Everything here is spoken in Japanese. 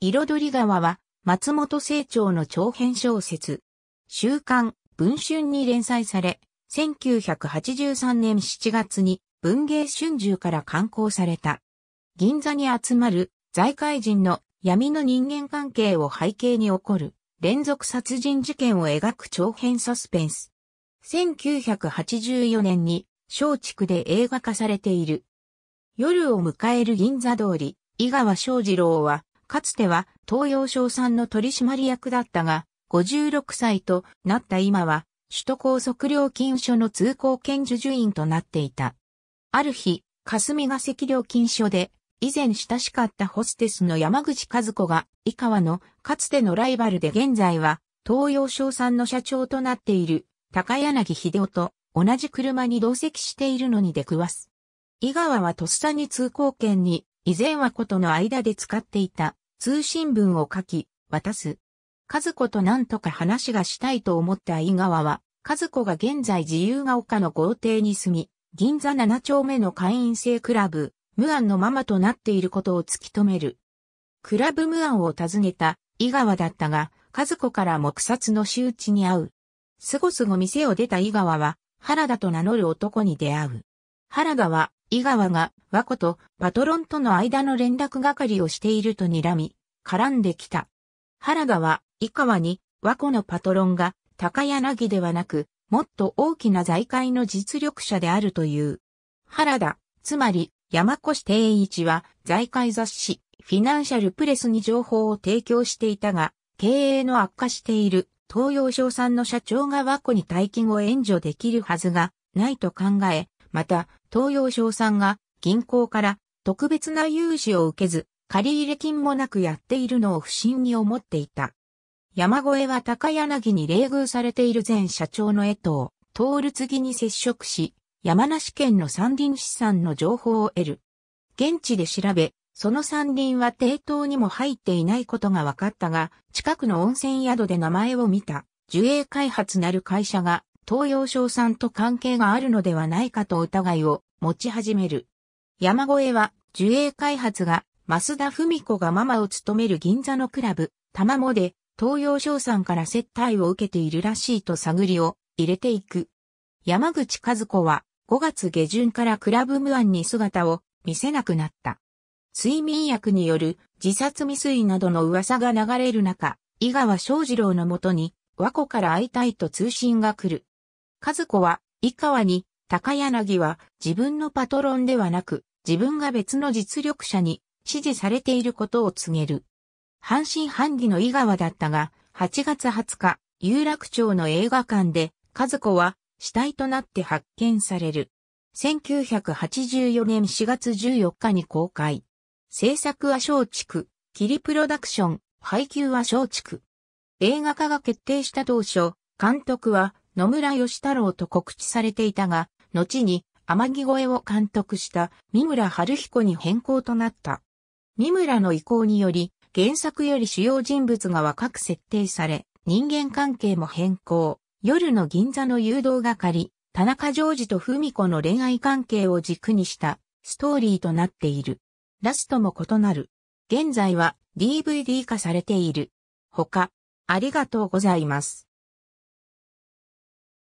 彩り川は、松本清張の長編小説。週刊、文春に連載され、1983年7月に文芸春秋から刊行された。銀座に集まる財界人の闇の人間関係を背景に起こる連続殺人事件を描く長編サスペンス。1984年に松竹で映画化されている。夜を迎える銀座通り、井川昌二郎はかつては東洋商産の取締役だったが、56歳となった今は、首都高速料金所の通行権授受員となっていた。ある日、霞が関料金所で、以前親しかったホステスの山口和子が、井川のかつてのライバルで現在は、東洋商産の社長となっている、高柳秀夫と同じ車に同席しているのに出くわす。井川はとっさに通行券に、以前はことの間で使っていた、通信文を書き、渡す。和子と何とか話がしたいと思った井川は、和子が現在自由が丘の豪邸に住み、銀座7丁目の会員制クラブ、ムアンのママとなっていることを突き止める。クラブムアンを訪ねた井川だったが、和子から目殺の仕打ちに会う。すごすご店を出た井川は、原田と名乗る男に出会う。原田は井川が和子とパトロンとの間の連絡係をしていると睨み、絡んできた。原田は井川に和子のパトロンが高柳ではなく、もっと大きな財界の実力者であるという。原田、つまり山越定一は財界雑誌フィナンシャルプレスに情報を提供していたが、経営の悪化している東洋商産の社長が和子に大金を援助できるはずがないと考え、また、東洋商産が銀行から特別な融資を受けず、借入金もなくやっているのを不審に思っていた。山越は高柳に冷遇されている前社長の江藤、徹次に接触し、山梨県の山林資産の情報を得る。現地で調べ、その山林は抵当にも入っていないことが分かったが、近くの温泉宿で名前を見た、樹営開発なる会社が東洋さ産と関係があるのではないかと疑いを持ち始める。山越えは、樹栄開発が、増田文子がママを務める銀座のクラブ、玉もで、東洋商産から接待を受けているらしいと探りを入れていく。山口和子は5月下旬からクラブ無案に姿を見せなくなった。睡眠薬による自殺未遂などの噂が流れる中、井川翔二郎のもとに和子から会いたいと通信が来る。和子は、井川に、高柳は自分のパトロンではなく、自分が別の実力者に支持されていることを告げる。半信半疑の井川だったが、8月20日、有楽町の映画館で、和子は死体となって発見される。1984年4月14日に公開。制作は松竹、キリプロダクション、配給は松竹。映画化が決定した当初、監督は野村義太郎と告知されていたが、後に天城越えを監督した三村春彦に変更となった。三村の意向により、原作より主要人物が若く設定され、人間関係も変更、夜の銀座の誘導係、田中常時と文子の恋愛関係を軸にしたストーリーとなっている。ラストも異なる。現在は DVD 化されている。他、ありがとうございます。